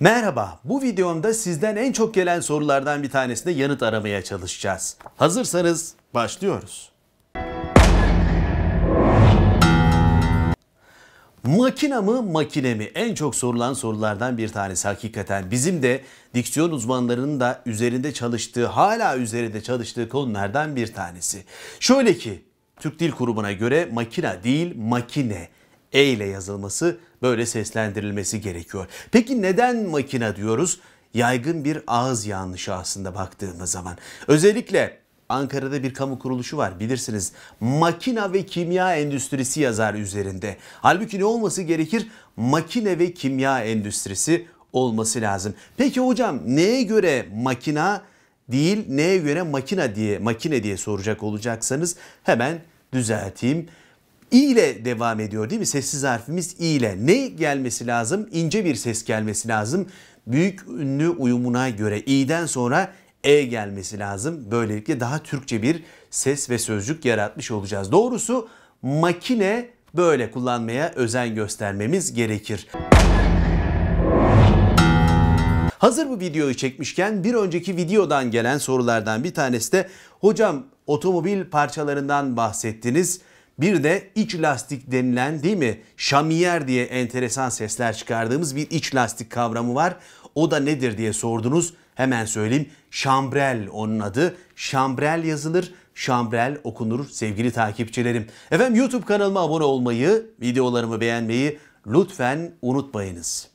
Merhaba, bu videomda sizden en çok gelen sorulardan bir tanesine yanıt aramaya çalışacağız. Hazırsanız başlıyoruz. Makina mı makine mi? En çok sorulan sorulardan bir tanesi hakikaten. Bizim de diksiyon uzmanlarının da üzerinde çalıştığı, hala üzerinde çalıştığı konulardan bir tanesi. Şöyle ki, Türk Dil Kurumu'na göre makina değil makine e ile yazılması böyle seslendirilmesi gerekiyor. Peki neden makina diyoruz? Yaygın bir ağız yanlışı aslında baktığımız zaman. Özellikle Ankara'da bir kamu kuruluşu var bilirsiniz. Makina ve kimya endüstrisi yazar üzerinde. Halbuki ne olması gerekir? Makine ve kimya endüstrisi olması lazım. Peki hocam neye göre makina değil neye göre makina diye makine diye soracak olacaksanız hemen düzelteyim. İ ile devam ediyor değil mi? Sessiz harfimiz İ ile. Ne gelmesi lazım? İnce bir ses gelmesi lazım. Büyük ünlü uyumuna göre İ'den sonra e gelmesi lazım. Böylelikle daha Türkçe bir ses ve sözcük yaratmış olacağız. Doğrusu makine böyle kullanmaya özen göstermemiz gerekir. Hazır bu videoyu çekmişken bir önceki videodan gelen sorulardan bir tanesi de hocam otomobil parçalarından bahsettiniz. Bir de iç lastik denilen değil mi şamiyer diye enteresan sesler çıkardığımız bir iç lastik kavramı var. O da nedir diye sordunuz. Hemen söyleyeyim. Şambrel onun adı. Şambrel yazılır. Şambrel okunur sevgili takipçilerim. Efendim YouTube kanalıma abone olmayı, videolarımı beğenmeyi lütfen unutmayınız.